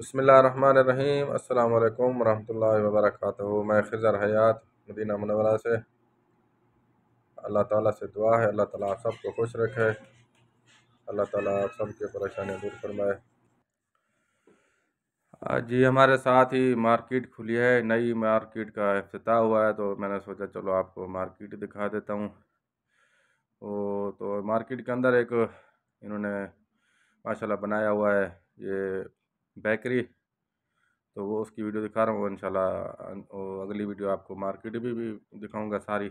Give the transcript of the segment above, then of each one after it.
बसमीम् अल्लाम वरहमल वर्क मैं खज़र हयात मदीना मनवरा से अल्लाह ताला से दुआ है अल्लाह ताला आप सबको खुश रखे अल्लाह ताला आप सब की परेशानियाँ दूर फरमाए जी हमारे साथ ही मार्केट खुली है नई मार्केट का अफ्ताह हुआ है तो मैंने सोचा चलो आपको मार्केट दिखा देता हूँ तो, तो मार्केट के अंदर एक इन्होंने माशाला बनाया हुआ है ये बेकरी तो वो उसकी वीडियो दिखा रहा हूँ इंशाल्लाह अगली वीडियो आपको मार्केट भी, भी दिखाऊंगा सारी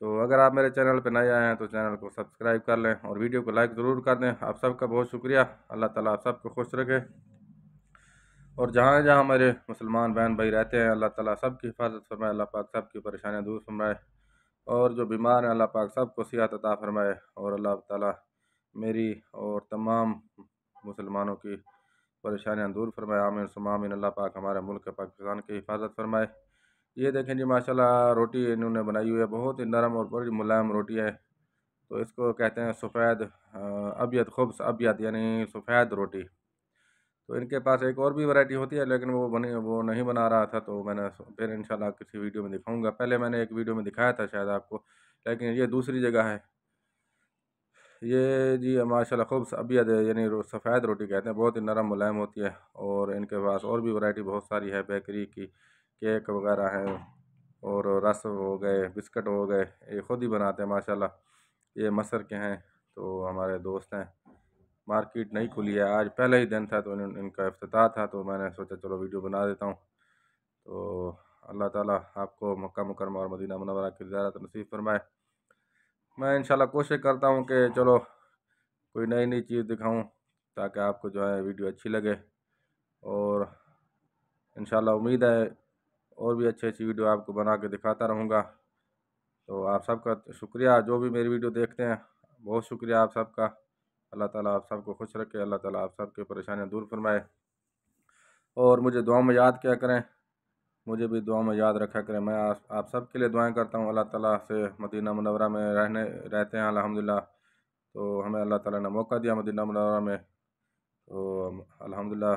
तो अगर आप मेरे चैनल पर नए आए हैं तो चैनल को सब्सक्राइब कर लें और वीडियो को लाइक ज़रूर कर दें आप सबका बहुत शुक्रिया अल्लाह ताला आप सबको खुश रखे और जहाँ जहाँ मेरे मुसलमान बहन भाई रहते हैं अल्लाह ताली सब की हिफाजत फरमाए अल्लाह पाक सब की परेशानियाँ दूर फरमाए और जो बीमार हैं अल्लाह पाक सब को सियात अता फरमाए और अल्लाह ताली मेरी और तमाम मुसलमानों की परेशानियाँ दूर फरमाए आमिन सुमामिन अल्लाह पाक हमारे मुल्क पाकिस्तान की हिफाजत फरमाए ये देखें जी माशाल्लाह रोटी इन्होंने बनाई हुई है बहुत ही नरम और बड़ी मुलायम रोटी है तो इसको कहते हैं सफ़ेद अबियत खुब्स अबियत यानी सफ़ेद रोटी तो इनके पास एक और भी वैरायटी होती है लेकिन वो बनी वो नहीं बना रहा था तो मैंने फिर इंशाल्लाह किसी वीडियो में दिखाऊंगा पहले मैंने एक वीडियो में दिखाया था शायद आपको लेकिन ये दूसरी जगह है ये जी माशाल्लाह खूब अबियद है यानी सफ़ेद रोटी कहते हैं बहुत ही नरम मुलायम होती है और इनके पास और भी वैरायटी बहुत सारी है बेकरी की केक वगैरह है और रस हो गए बिस्किट हो गए ये ख़ुद ही बनाते हैं माशाल्लाह ये मसर के हैं तो हमारे दोस्त हैं मार्केट नहीं खुली है आज पहला ही दिन था तो इन, इनका अफ्ताह था तो मैंने सोचा चलो वीडियो बना देता हूँ तो अल्लाह ताली आपको मक्का मुकरमा और मदीना मनवरा की ज़्यादा नसीब फरमाए मैं इंशाल्लाह कोशिश करता हूँ कि चलो कोई नई नई चीज़ दिखाऊँ ताकि आपको जो है वीडियो अच्छी लगे और इंशाल्लाह उम्मीद है और भी अच्छी अच्छी वीडियो आपको बना के दिखाता रहूँगा तो आप सबका शुक्रिया जो भी मेरी वीडियो देखते हैं बहुत शुक्रिया आप सबका अल्लाह ताला आप सबको खुश रखे अल्लाह ताला आप सबके परेशानियाँ दूर फरमाए और मुझे दुआ में याद क्या करें मुझे भी दुआ में याद रखा करें मैं आप, आप सब के लिए दुआएं करता हूँ अल्लाह ताला से मदीना मुनवरा में रहने रहते हैं अलहमदिल्ला तो हमें अल्लाह ताला ने मौका दिया मदीना मुनवरा में तो अलहमदिल्ला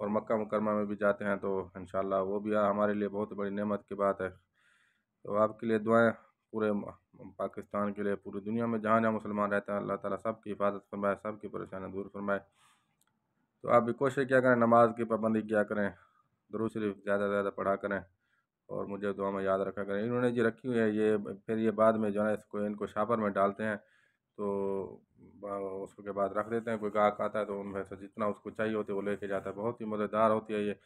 और मक्का मुकरमा में भी जाते हैं तो इन वो भी हमारे लिए बहुत बड़ी नेमत की बात है तो आपके लिए दुआएँ पूरे पाकिस्तान के लिए पूरी दुनिया में जहाँ जहाँ मुसलमान रहते हैं अल्लाह ताला सब की हिफाजत फरमाए सब की परेशानियाँ दूर फरमाए तो आप भी कोशिश किया करें नमाज की पाबंदी किया करें दरो शरीफ ज़्यादा से ज़्यादा पढ़ा करें और मुझे दुआ में याद रखा करें इन्होंने जी रखी हुई है ये फिर ये बाद में जो है इसको इनको शापर में डालते हैं तो उसके बाद रख देते हैं कोई गाहक आता है तो उनमें से जितना उसको चाहिए होती है वो लेके जाता है बहुत ही मज़ेदार होती है ये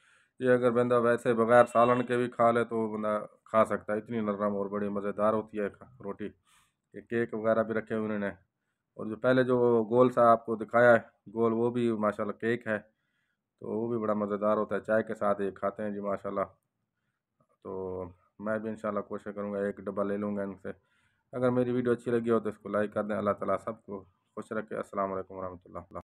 ये अगर बंदा वैसे बगैर सालन के भी खा ले तो बंदा खा सकता है इतनी नरम और बड़ी मज़ेदार होती है रोटी ये केक वगैरह भी रखे हुए उन्होंने और जो पहले जो गोल सा आपको दिखाया है गोल वो भी माशाल्लाह केक है तो वो भी बड़ा मज़ेदार होता है चाय के साथ ये खाते हैं जी माशाल्लाह तो मैं भी इंशाल्लाह कोशिश करूँगा एक डब्बा ले लूँगा इनसे अगर मेरी वीडियो अच्छी लगी हो तो इसको लाइक कर दें अल्लाह ताला सबको खुश रखे असल वरम्ह